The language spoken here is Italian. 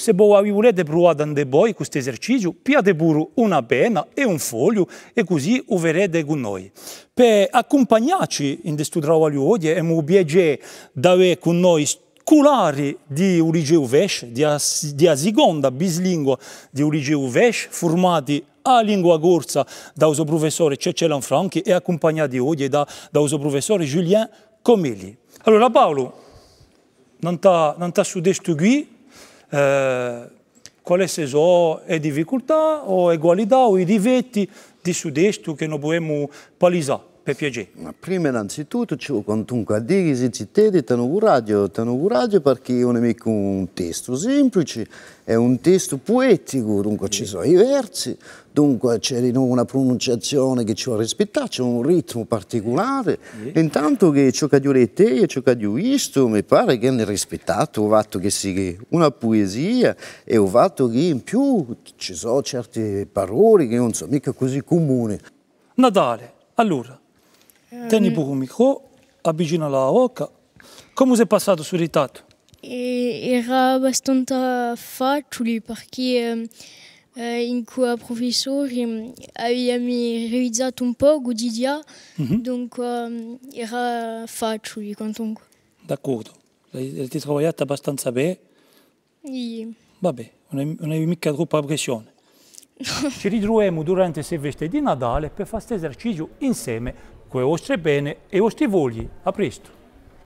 se voi volete provare de boi questo esercizio, pia pure una penna e un foglio e così lo vedrete con noi. Per accompagnarci in questo lavoro oggi è un piacere avere con noi scolari di origine uvesce, di, as, di asigonda bislingua di origine uvesce, formati a lingua corsa dal suo professore Cecelan Franchi e accompagnati oggi dal da uso professore Julien Comelli. Allora Paolo, non ti ha studiato qui, eh, quale quali sono le difficoltà o egualità o i divetti di sudeste che non possiamo palisare. PPG. Ma prima innanzitutto ci contunque a dire se ci tedi ti auguraggio, ti auguraggio perché non è mica un testo semplice, è un testo poetico, dunque ci sono i versi, dunque c'è una pronunciazione che ci vuole rispettare, c'è un ritmo particolare, e intanto che ciò che ho te e ciò che ho visto mi pare che hanno rispettato il fatto che sia una poesia e il fatto che in più ci sono certe parole che non sono mica così comuni. Natale, allora, eh, Tieni poco il micro, avvicina la bocca. Come sei passato sul ritardo? Era abbastanza facile perché eh, in cui professore eh, abbiamo realizzato un po' quotidiano, mm -hmm. quindi era facile comunque. D'accordo, ti trovato abbastanza bene? Sì. Vabbè, non hai mica troppa pressione. Ci ritroviamo durante le feste di Natale per fare questo esercizio insieme koje vostri bene e i vostri vogli. a presto.